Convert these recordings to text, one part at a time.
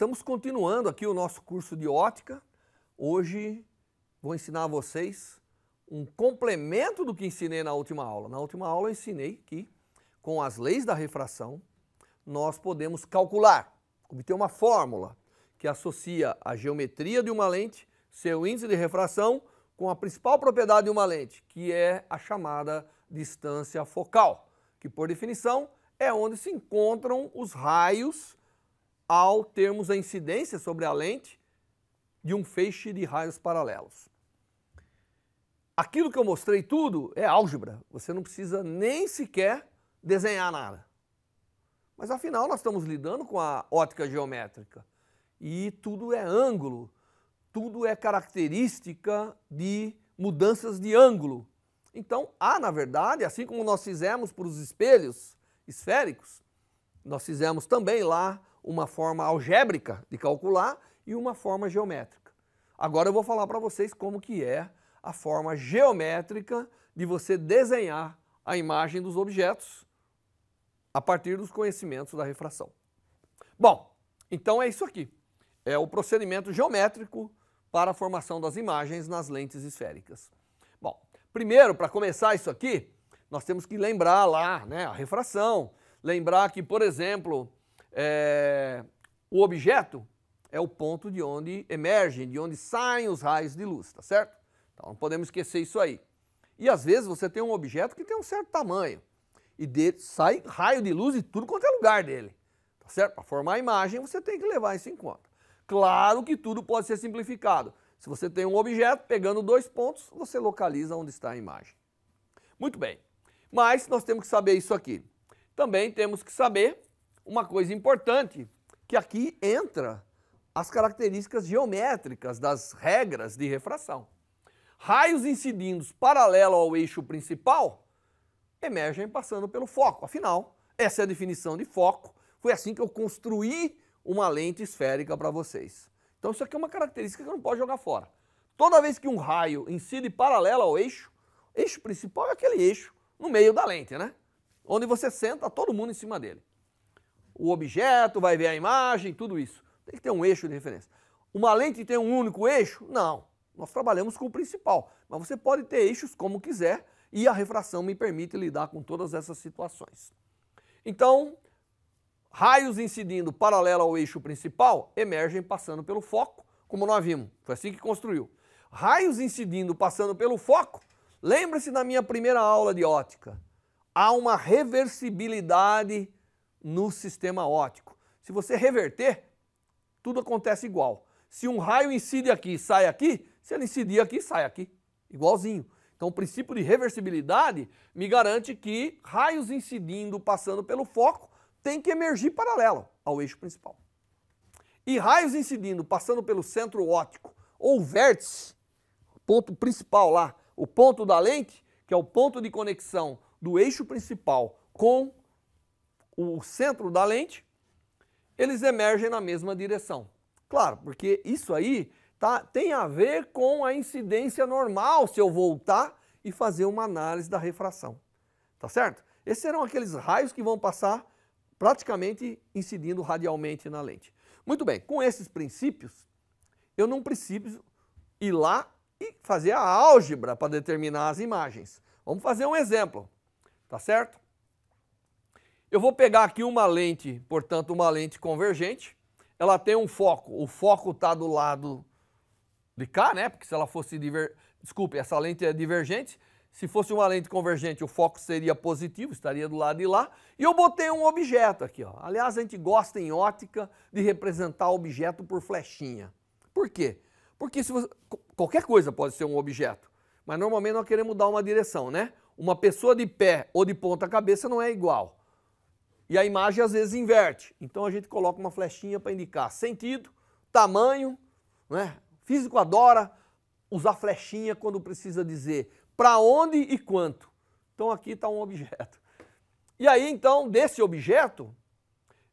Estamos continuando aqui o nosso curso de ótica. Hoje vou ensinar a vocês um complemento do que ensinei na última aula. Na última aula eu ensinei que com as leis da refração nós podemos calcular, obter uma fórmula que associa a geometria de uma lente, seu índice de refração, com a principal propriedade de uma lente, que é a chamada distância focal, que por definição é onde se encontram os raios ao termos a incidência sobre a lente de um feixe de raios paralelos. Aquilo que eu mostrei tudo é álgebra, você não precisa nem sequer desenhar nada. Mas afinal, nós estamos lidando com a ótica geométrica e tudo é ângulo, tudo é característica de mudanças de ângulo. Então, há, na verdade, assim como nós fizemos para os espelhos esféricos, nós fizemos também lá uma forma algébrica de calcular e uma forma geométrica. Agora eu vou falar para vocês como que é a forma geométrica de você desenhar a imagem dos objetos a partir dos conhecimentos da refração. Bom, então é isso aqui. É o procedimento geométrico para a formação das imagens nas lentes esféricas. Bom, primeiro, para começar isso aqui, nós temos que lembrar lá né, a refração, lembrar que, por exemplo, é, o objeto é o ponto de onde emergem, de onde saem os raios de luz, tá certo? Então não podemos esquecer isso aí. E às vezes você tem um objeto que tem um certo tamanho e de, sai raio de luz e tudo quanto é lugar dele, tá certo? Para formar a imagem você tem que levar isso em conta. Claro que tudo pode ser simplificado. Se você tem um objeto pegando dois pontos, você localiza onde está a imagem. Muito bem, mas nós temos que saber isso aqui. Também temos que saber uma coisa importante, que aqui entra as características geométricas das regras de refração. Raios incidindo paralelo ao eixo principal emergem passando pelo foco. Afinal, essa é a definição de foco. Foi assim que eu construí uma lente esférica para vocês. Então isso aqui é uma característica que não pode jogar fora. Toda vez que um raio incide paralelo ao eixo, eixo principal é aquele eixo no meio da lente, né? Onde você senta todo mundo em cima dele o objeto, vai ver a imagem, tudo isso. Tem que ter um eixo de referência. Uma lente tem um único eixo? Não. Nós trabalhamos com o principal, mas você pode ter eixos como quiser e a refração me permite lidar com todas essas situações. Então, raios incidindo paralelo ao eixo principal emergem passando pelo foco, como nós vimos. Foi assim que construiu. Raios incidindo passando pelo foco, lembre-se da minha primeira aula de ótica. Há uma reversibilidade no sistema óptico. Se você reverter, tudo acontece igual. Se um raio incide aqui e sai aqui, se ele incidir aqui, sai aqui. Igualzinho. Então, o princípio de reversibilidade me garante que raios incidindo, passando pelo foco, tem que emergir paralelo ao eixo principal. E raios incidindo, passando pelo centro óptico ou vértice, ponto principal lá, o ponto da lente, que é o ponto de conexão do eixo principal com o centro da lente, eles emergem na mesma direção. Claro, porque isso aí tá, tem a ver com a incidência normal se eu voltar e fazer uma análise da refração. Tá certo? Esses serão aqueles raios que vão passar praticamente incidindo radialmente na lente. Muito bem, com esses princípios, eu não preciso ir lá e fazer a álgebra para determinar as imagens. Vamos fazer um exemplo, tá certo? Eu vou pegar aqui uma lente, portanto, uma lente convergente. Ela tem um foco. O foco está do lado de cá, né? Porque se ela fosse diver... Desculpe, essa lente é divergente. Se fosse uma lente convergente, o foco seria positivo, estaria do lado de lá. E eu botei um objeto aqui. Ó. Aliás, a gente gosta em ótica de representar objeto por flechinha. Por quê? Porque se você... qualquer coisa pode ser um objeto, mas normalmente nós queremos dar uma direção, né? Uma pessoa de pé ou de ponta cabeça não é igual. E a imagem às vezes inverte. Então a gente coloca uma flechinha para indicar sentido, tamanho, né? Físico adora usar flechinha quando precisa dizer para onde e quanto. Então aqui está um objeto. E aí então desse objeto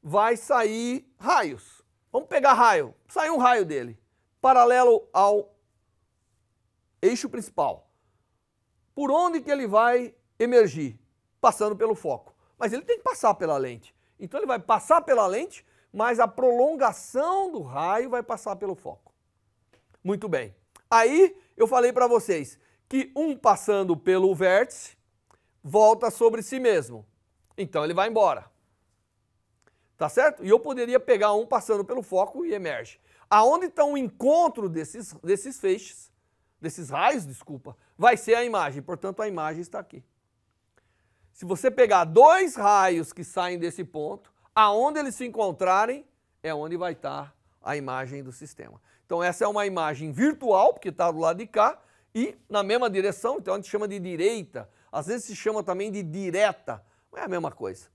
vai sair raios. Vamos pegar raio. Sai um raio dele, paralelo ao eixo principal. Por onde que ele vai emergir? Passando pelo foco mas ele tem que passar pela lente. Então ele vai passar pela lente, mas a prolongação do raio vai passar pelo foco. Muito bem. Aí eu falei para vocês que um passando pelo vértice volta sobre si mesmo. Então ele vai embora. Tá certo? E eu poderia pegar um passando pelo foco e emerge. Aonde está o encontro desses, desses feixes, desses raios, desculpa, vai ser a imagem. Portanto, a imagem está aqui. Se você pegar dois raios que saem desse ponto, aonde eles se encontrarem é onde vai estar a imagem do sistema. Então essa é uma imagem virtual, porque está do lado de cá, e na mesma direção, então a gente chama de direita, às vezes se chama também de direta, não é a mesma coisa.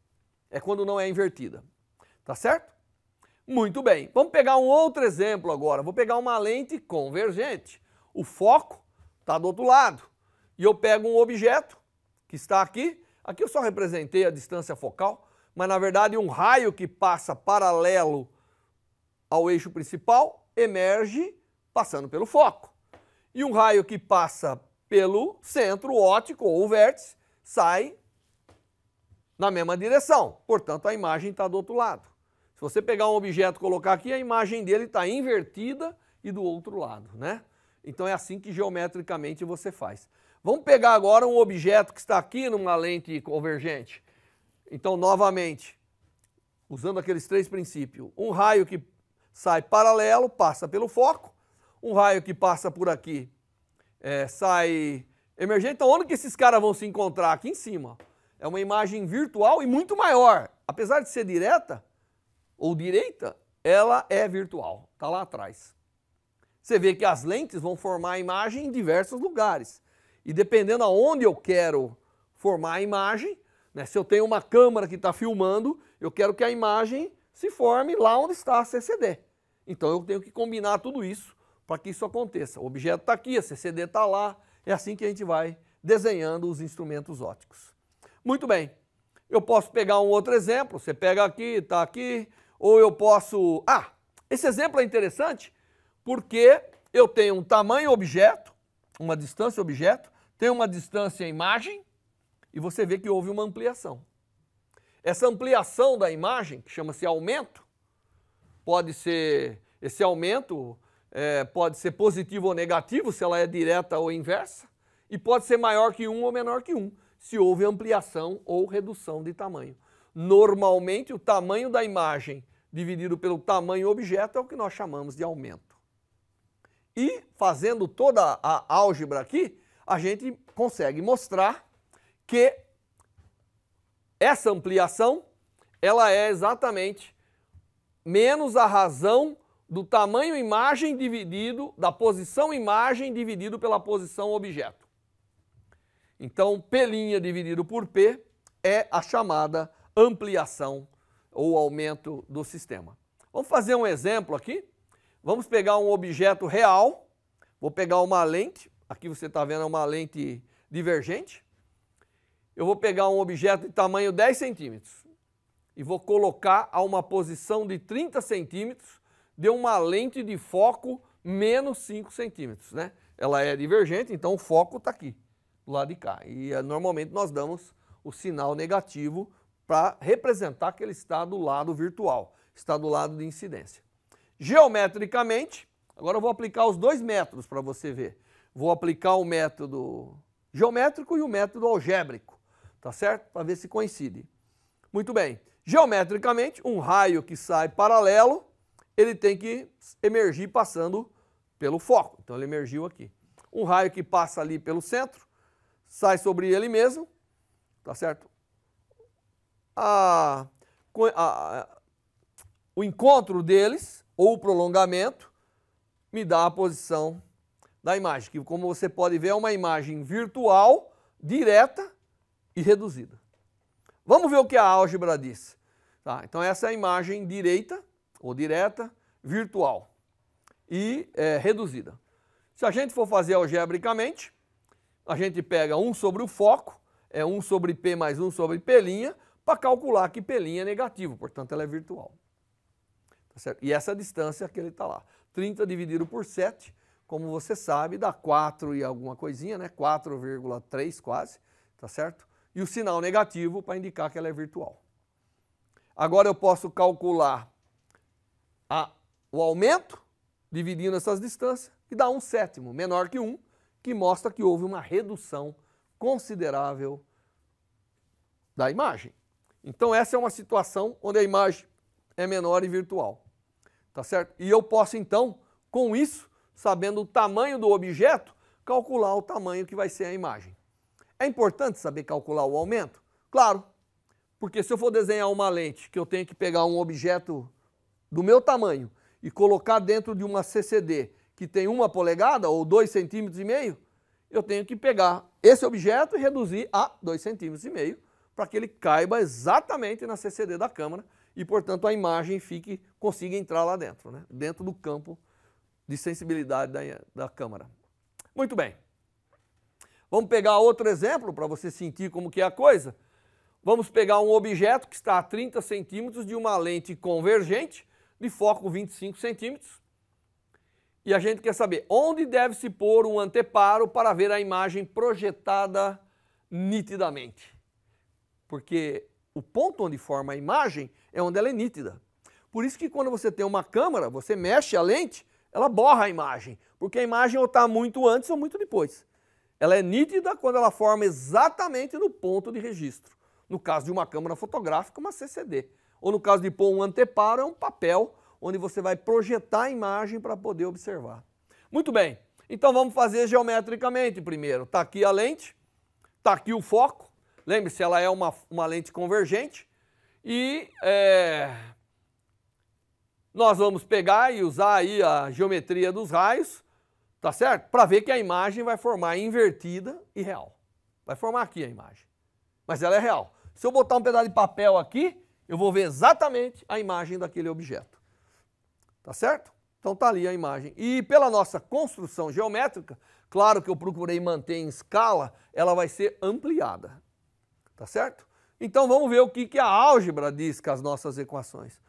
É quando não é invertida. Tá certo? Muito bem. Vamos pegar um outro exemplo agora. Vou pegar uma lente convergente. O foco está do outro lado. E eu pego um objeto que está aqui Aqui eu só representei a distância focal, mas na verdade um raio que passa paralelo ao eixo principal emerge passando pelo foco. E um raio que passa pelo centro óptico ou vértice sai na mesma direção. Portanto, a imagem está do outro lado. Se você pegar um objeto e colocar aqui, a imagem dele está invertida e do outro lado, né? Então é assim que geometricamente você faz. Vamos pegar agora um objeto que está aqui numa lente convergente. Então, novamente, usando aqueles três princípios, um raio que sai paralelo passa pelo foco, um raio que passa por aqui é, sai emergente. Então, onde que esses caras vão se encontrar? Aqui em cima. É uma imagem virtual e muito maior. Apesar de ser direta ou direita, ela é virtual, está lá atrás. Você vê que as lentes vão formar a imagem em diversos lugares. E dependendo aonde eu quero formar a imagem, né, se eu tenho uma câmera que está filmando, eu quero que a imagem se forme lá onde está a CCD. Então eu tenho que combinar tudo isso para que isso aconteça. O objeto está aqui, a CCD está lá, é assim que a gente vai desenhando os instrumentos óticos. Muito bem, eu posso pegar um outro exemplo, você pega aqui, está aqui, ou eu posso... Ah, esse exemplo é interessante porque eu tenho um tamanho objeto, uma distância objeto, tem uma distância à imagem e você vê que houve uma ampliação. Essa ampliação da imagem, que chama-se aumento, pode ser, esse aumento é, pode ser positivo ou negativo, se ela é direta ou inversa, e pode ser maior que 1 ou menor que 1, se houve ampliação ou redução de tamanho. Normalmente, o tamanho da imagem dividido pelo tamanho objeto é o que nós chamamos de aumento. E fazendo toda a álgebra aqui, a gente consegue mostrar que essa ampliação ela é exatamente menos a razão do tamanho imagem dividido, da posição imagem dividido pela posição objeto. Então, P' dividido por P é a chamada ampliação ou aumento do sistema. Vamos fazer um exemplo aqui. Vamos pegar um objeto real, vou pegar uma lente, Aqui você está vendo é uma lente divergente. Eu vou pegar um objeto de tamanho 10 centímetros e vou colocar a uma posição de 30 centímetros de uma lente de foco menos 5 centímetros, né? Ela é divergente, então o foco está aqui, do lado de cá. E eh, normalmente nós damos o sinal negativo para representar que ele está do lado virtual, está do lado de incidência. Geometricamente, agora eu vou aplicar os dois métodos para você ver. Vou aplicar o método geométrico e o método algébrico, tá certo? Para ver se coincide. Muito bem. Geometricamente, um raio que sai paralelo, ele tem que emergir passando pelo foco. Então ele emergiu aqui. Um raio que passa ali pelo centro, sai sobre ele mesmo, tá certo? A, a, o encontro deles, ou o prolongamento, me dá a posição da imagem, que como você pode ver é uma imagem virtual, direta e reduzida. Vamos ver o que a álgebra diz. Tá, então essa é a imagem direita, ou direta, virtual e é, reduzida. Se a gente for fazer algebricamente, a gente pega 1 sobre o foco, é 1 sobre P mais 1 sobre P' para calcular que P' é negativo, portanto ela é virtual. Tá e essa distância que ele está lá. 30 dividido por 7 como você sabe, dá 4 e alguma coisinha, né? 4,3 quase, tá certo? E o sinal negativo para indicar que ela é virtual. Agora eu posso calcular a, o aumento, dividindo essas distâncias, e dá um sétimo, menor que 1, que mostra que houve uma redução considerável da imagem. Então essa é uma situação onde a imagem é menor e virtual, tá certo? E eu posso então, com isso, sabendo o tamanho do objeto, calcular o tamanho que vai ser a imagem. É importante saber calcular o aumento? Claro, porque se eu for desenhar uma lente que eu tenho que pegar um objeto do meu tamanho e colocar dentro de uma CCD que tem uma polegada ou 2,5 centímetros, e meio, eu tenho que pegar esse objeto e reduzir a 2,5 centímetros, e meio para que ele caiba exatamente na CCD da câmera e, portanto, a imagem fique consiga entrar lá dentro, né? dentro do campo de sensibilidade da, da Câmara. Muito bem. Vamos pegar outro exemplo para você sentir como que é a coisa. Vamos pegar um objeto que está a 30 centímetros de uma lente convergente de foco 25 centímetros. E a gente quer saber onde deve-se pôr um anteparo para ver a imagem projetada nitidamente. Porque o ponto onde forma a imagem é onde ela é nítida. Por isso que quando você tem uma câmera, você mexe a lente ela borra a imagem, porque a imagem ou está muito antes ou muito depois. Ela é nítida quando ela forma exatamente no ponto de registro. No caso de uma câmera fotográfica, uma CCD. Ou no caso de pôr um anteparo, é um papel onde você vai projetar a imagem para poder observar. Muito bem, então vamos fazer geometricamente primeiro. Está aqui a lente, está aqui o foco. Lembre-se, ela é uma, uma lente convergente. E é, nós vamos pegar e usar aí a geometria dos raios, tá certo? Para ver que a imagem vai formar invertida e real. Vai formar aqui a imagem, mas ela é real. Se eu botar um pedaço de papel aqui, eu vou ver exatamente a imagem daquele objeto, tá certo? Então tá ali a imagem. E pela nossa construção geométrica, claro que eu procurei manter em escala, ela vai ser ampliada, tá certo? Então vamos ver o que, que a álgebra diz com as nossas equações.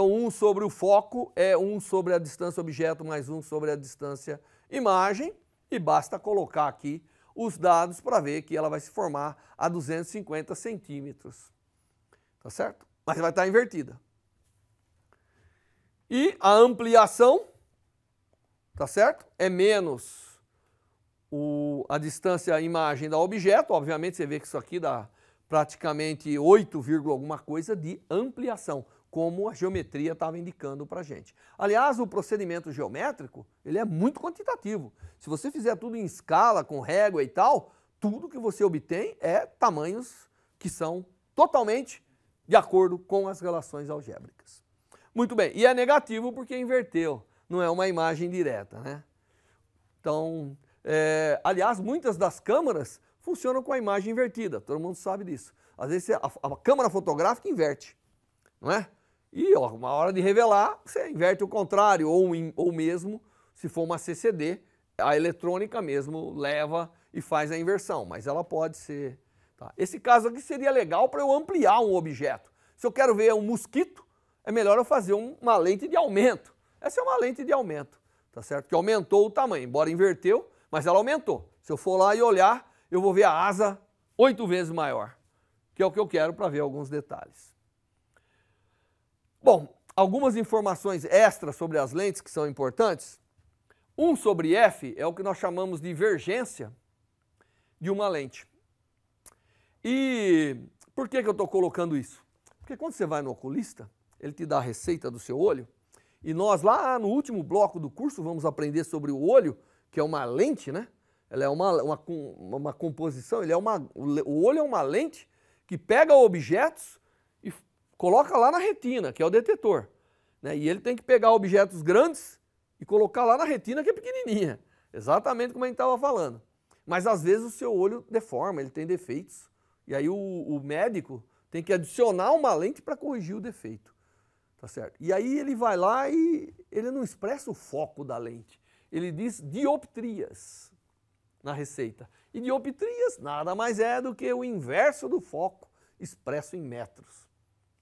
Então, um sobre o foco é um sobre a distância objeto mais um sobre a distância imagem. E basta colocar aqui os dados para ver que ela vai se formar a 250 centímetros. Tá certo? Mas vai estar tá invertida. E a ampliação, tá certo? É menos o, a distância imagem da objeto. Obviamente, você vê que isso aqui dá praticamente 8, alguma coisa de ampliação como a geometria estava indicando para a gente. Aliás, o procedimento geométrico ele é muito quantitativo. Se você fizer tudo em escala, com régua e tal, tudo que você obtém é tamanhos que são totalmente de acordo com as relações algébricas. Muito bem, e é negativo porque inverteu, não é uma imagem direta, né? Então, é, aliás, muitas das câmaras funcionam com a imagem invertida, todo mundo sabe disso. Às vezes a, a câmera fotográfica inverte, não é? E ó, uma hora de revelar, você inverte o contrário, ou, ou mesmo, se for uma CCD, a eletrônica mesmo leva e faz a inversão, mas ela pode ser. Tá? Esse caso aqui seria legal para eu ampliar um objeto. Se eu quero ver um mosquito, é melhor eu fazer uma lente de aumento. Essa é uma lente de aumento, tá certo? Que aumentou o tamanho, embora inverteu, mas ela aumentou. Se eu for lá e olhar, eu vou ver a asa oito vezes maior, que é o que eu quero para ver alguns detalhes. Bom, algumas informações extras sobre as lentes que são importantes. Um sobre F é o que nós chamamos de divergência de uma lente. E por que, que eu estou colocando isso? Porque quando você vai no oculista, ele te dá a receita do seu olho, e nós lá no último bloco do curso vamos aprender sobre o olho, que é uma lente, né? Ela é uma, uma, uma composição, ele é uma, o olho é uma lente que pega objetos coloca lá na retina, que é o detetor. Né? E ele tem que pegar objetos grandes e colocar lá na retina, que é pequenininha. Exatamente como a gente estava falando. Mas às vezes o seu olho deforma, ele tem defeitos. E aí o, o médico tem que adicionar uma lente para corrigir o defeito. Tá certo? E aí ele vai lá e ele não expressa o foco da lente. Ele diz dioptrias na receita. E dioptrias nada mais é do que o inverso do foco expresso em metros.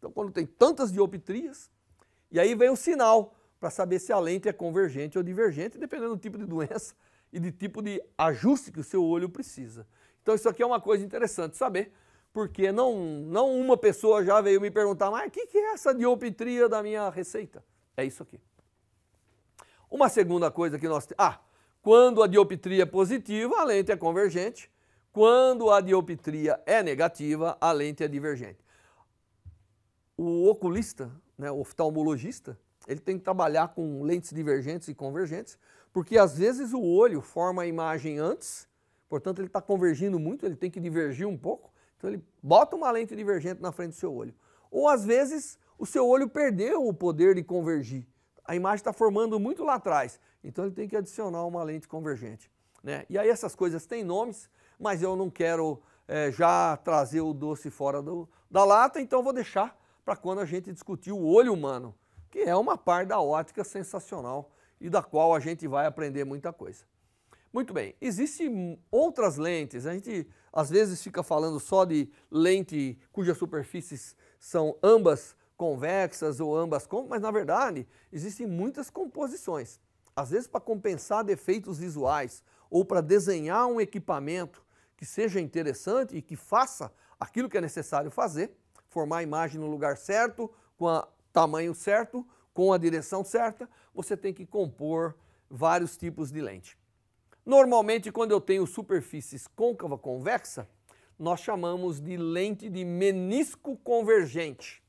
Então, quando tem tantas dioptrias, e aí vem o sinal para saber se a lente é convergente ou divergente, dependendo do tipo de doença e de tipo de ajuste que o seu olho precisa. Então, isso aqui é uma coisa interessante saber, porque não, não uma pessoa já veio me perguntar, mas o que, que é essa dioptria da minha receita? É isso aqui. Uma segunda coisa que nós temos. Ah, quando a dioptria é positiva, a lente é convergente. Quando a dioptria é negativa, a lente é divergente o oculista, né, o oftalmologista, ele tem que trabalhar com lentes divergentes e convergentes, porque às vezes o olho forma a imagem antes, portanto ele está convergindo muito, ele tem que divergir um pouco, então ele bota uma lente divergente na frente do seu olho. Ou às vezes o seu olho perdeu o poder de convergir, a imagem está formando muito lá atrás, então ele tem que adicionar uma lente convergente. Né? E aí essas coisas têm nomes, mas eu não quero é, já trazer o doce fora do, da lata, então vou deixar para quando a gente discutir o olho humano, que é uma par da ótica sensacional e da qual a gente vai aprender muita coisa. Muito bem, existem outras lentes. A gente às vezes fica falando só de lente cujas superfícies são ambas convexas ou ambas côncavas, mas na verdade existem muitas composições. Às vezes para compensar defeitos visuais ou para desenhar um equipamento que seja interessante e que faça aquilo que é necessário fazer, formar a imagem no lugar certo, com o tamanho certo, com a direção certa, você tem que compor vários tipos de lente. Normalmente, quando eu tenho superfícies côncava convexa, nós chamamos de lente de menisco convergente.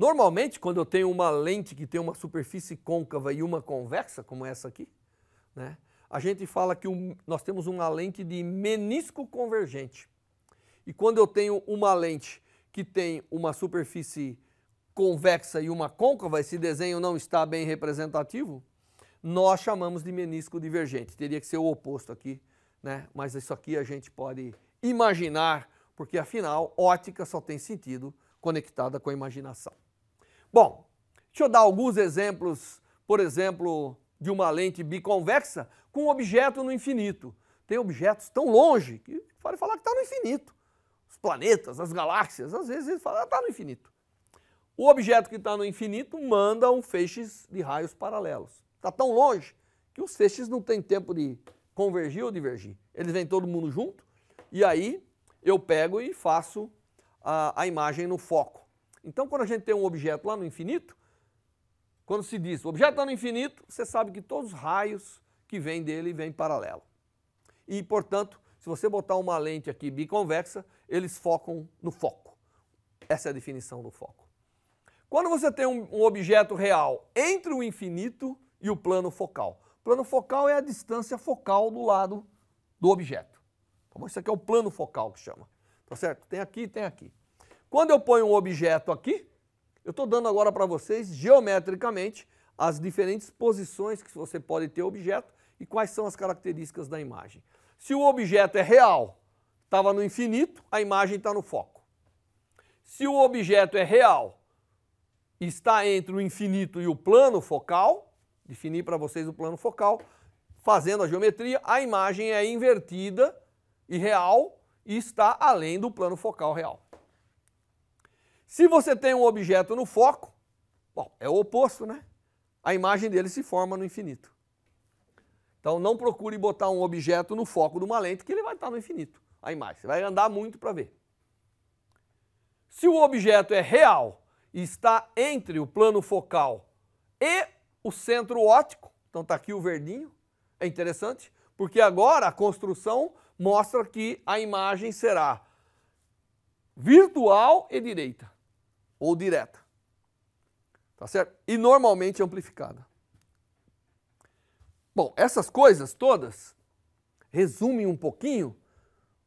Normalmente, quando eu tenho uma lente que tem uma superfície côncava e uma convexa, como essa aqui, né, a gente fala que um, nós temos uma lente de menisco convergente. E quando eu tenho uma lente que tem uma superfície convexa e uma côncava, esse desenho não está bem representativo, nós chamamos de menisco divergente. Teria que ser o oposto aqui, né? mas isso aqui a gente pode imaginar, porque afinal, ótica só tem sentido conectada com a imaginação. Bom, deixa eu dar alguns exemplos, por exemplo, de uma lente biconvexa com um objeto no infinito. Tem objetos tão longe que pode falar que está no infinito. Os planetas, as galáxias, às vezes eles falam, está ah, no infinito. O objeto que está no infinito manda um feixes de raios paralelos. Está tão longe que os feixes não têm tempo de convergir ou divergir. Eles vêm todo mundo junto e aí eu pego e faço a, a imagem no foco. Então, quando a gente tem um objeto lá no infinito, quando se diz o objeto está no infinito, você sabe que todos os raios que vêm dele vêm paralelo. E, portanto, se você botar uma lente aqui biconvexa, eles focam no foco. Essa é a definição do foco. Quando você tem um, um objeto real entre o infinito e o plano focal, o plano focal é a distância focal do lado do objeto. Então, isso aqui é o plano focal que chama. Tá certo? Tem aqui, tem aqui. Quando eu ponho um objeto aqui, eu estou dando agora para vocês geometricamente as diferentes posições que você pode ter objeto e quais são as características da imagem. Se o objeto é real, estava no infinito, a imagem está no foco. Se o objeto é real, está entre o infinito e o plano focal, defini para vocês o plano focal, fazendo a geometria, a imagem é invertida e real e está além do plano focal real. Se você tem um objeto no foco, bom, é o oposto, né? A imagem dele se forma no infinito. Então não procure botar um objeto no foco de uma lente que ele vai estar no infinito, a imagem. Você vai andar muito para ver. Se o objeto é real e está entre o plano focal e o centro óptico, então está aqui o verdinho, é interessante, porque agora a construção mostra que a imagem será virtual e direita ou direta. Tá certo? E normalmente amplificada. Bom, essas coisas todas resumem um pouquinho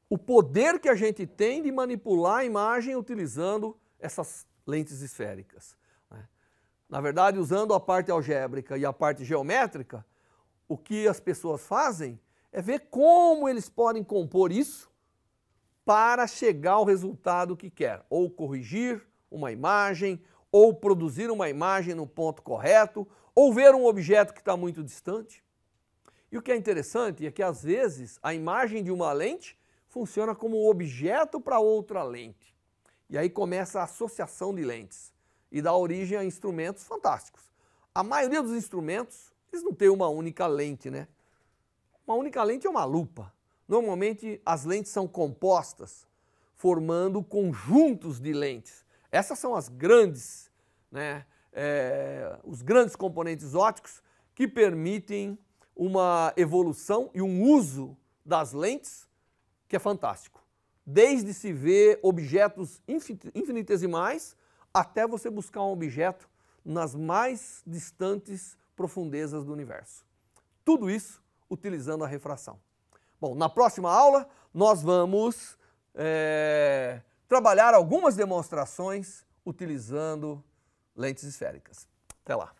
o poder que a gente tem de manipular a imagem utilizando essas lentes esféricas. Né? Na verdade, usando a parte algébrica e a parte geométrica, o que as pessoas fazem é ver como eles podem compor isso para chegar ao resultado que quer, ou corrigir, uma imagem, ou produzir uma imagem no ponto correto, ou ver um objeto que está muito distante. E o que é interessante é que, às vezes, a imagem de uma lente funciona como objeto para outra lente. E aí começa a associação de lentes e dá origem a instrumentos fantásticos. A maioria dos instrumentos, eles não têm uma única lente, né? Uma única lente é uma lupa. Normalmente as lentes são compostas, formando conjuntos de lentes. Essas são as grandes, né, é, os grandes componentes ópticos que permitem uma evolução e um uso das lentes que é fantástico. Desde se ver objetos infinitesimais até você buscar um objeto nas mais distantes profundezas do universo. Tudo isso utilizando a refração. Bom, na próxima aula nós vamos é, trabalhar algumas demonstrações utilizando lentes esféricas. Até lá!